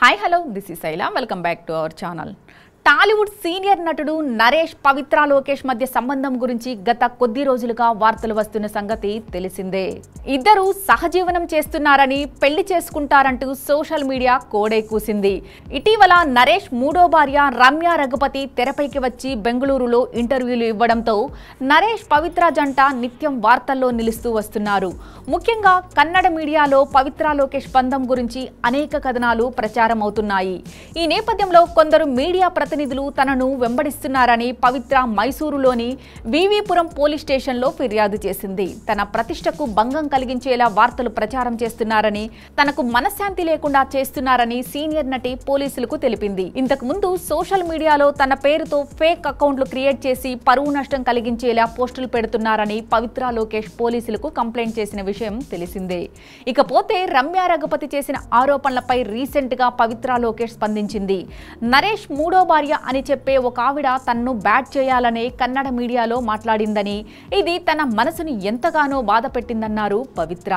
hi hello this ఈ ఐలా welcome back to our channel Tollywood senior నటుడు నరేష్ పవిత్ర లోకేష్ మధ్య సంబంధం గురించి గత కొద్ది రోజులుగా వార్తలు వస్తున్న సంగతి తెలిసిందే ఇద్దరు సహజీవనం చేస్తున్నారని పెళ్లి చేసుకుంటారంటూ సోషల్ మీడియా కోడే కూసింది ఇటీవల నరేష్ మూడో భార్య రమ్య రఘుపతి తెరపైకి వచ్చి బెంగళూరులో ఇంటర్వ్యూలు ఇవ్వడంతో నరేష్ పవిత్ర జంట నిత్యం వార్తల్లో నిలుస్తూ వస్తున్నారు ముఖ్యంగా కన్నడ మీడియాలో పవిత్ర లోకేష్ బంధం గురించి అనేక కథనాలు ప్రచారం అవుతున్నాయి ఈ నేపథ్యంలో కొందరు మీడియా ప్రతి ప్రతినిధులు తనను వెంబడిస్తున్నారని పవిత్ర మైసూరులోని వివిపురం పోలీస్ స్టేషన్లో ఫిర్యాదు చేసింది తన ప్రతిష్టకు భంగం కలిగించేలా వార్తలు ప్రచారం చేస్తున్నారని తనకు మనశ్శాంతి లేకుండా చేస్తున్నారని సీనియర్ నటి పోలీసులకు తెలిపింది ఇంతకు ముందు సోషల్ మీడియాలో తన పేరుతో ఫేక్ అకౌంట్లు క్రియేట్ చేసి పరువు నష్టం కలిగించేలా పోస్టులు పెడుతున్నారని పవిత్ర లోకేష్ పోలీసులకు కంప్లైంట్ చేసిన విషయం తెలిసిందే ఇకపోతే రమ్య రఘుపతి చేసిన ఆరోపణలపై రీసెంట్గా పవిత్ర లోకేష్ స్పందించింది నరేష్ మూడో భార్య భార్య అని చెప్పే ఒక ఆవిడ తన్ను బ్యాట్ చేయాలని కన్నడ మీడియాలో మాట్లాడిందని ఇది తన మనసుని ఎంతగానో బాధ పెట్టిందన్నారు పవిత్ర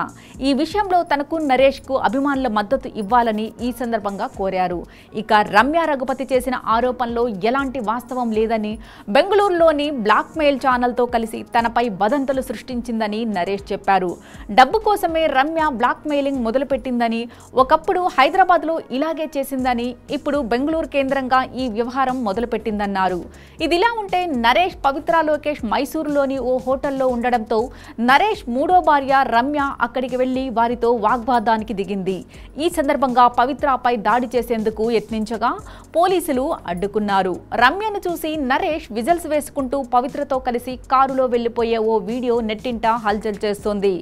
ఈ విషయంలో తనకు నరేష్కు అభిమానుల మద్దతు ఇవ్వాలని ఈ సందర్భంగా కోరారు ఇక రమ్య రఘుపతి చేసిన ఆరోపణలో ఎలాంటి వాస్తవం లేదని బెంగళూరులోని బ్లాక్మెయిల్ ఛానల్తో కలిసి తనపై వదంతులు సృష్టించిందని నరేష్ చెప్పారు డబ్బు కోసమే రమ్య బ్లాక్మెయిలింగ్ మొదలుపెట్టిందని ఒకప్పుడు హైదరాబాద్లో ఇలాగే చేసిందని ఇప్పుడు బెంగళూరు కేంద్రంగా ఈ వ్యవహారం వ్యవహారం మొదలుపెట్టిందన్నారు ఇదిలా ఉంటే నరేష్ పవిత్ర లోకేష్ మైసూరులోని ఓ హోటల్లో ఉండడంతో నరేష్ మూడో భార్య రమ్య అక్కడికి వెళ్లి వారితో వాగ్వాదానికి దిగింది ఈ సందర్భంగా పవిత్రపై దాడి చేసేందుకు యత్నించగా పోలీసులు అడ్డుకున్నారు రమ్యను చూసి నరేష్ విజల్స్ వేసుకుంటూ పవిత్రతో కలిసి కారులో వెళ్లిపోయే ఓ వీడియో నెట్టింట హల్చల్ చేస్తోంది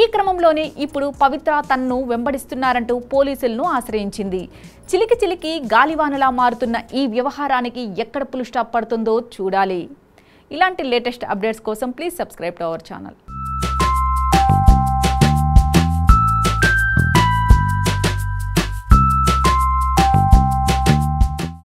ఈ క్రమంలోనే ఇప్పుడు పవిత్ర తన్ను వెంబడిస్తున్నారంటూ పోలీసులను ఆశ్రయించింది చిలికి చిలికి గాలివానలా మారుతున్న ఈ వ్యవహారానికి ఎక్కడ పులు స్టాప్ పడుతుందో చూడాలి ఇలాంటి లేటెస్ట్ అప్డేట్స్ కోసం please subscribe to our channel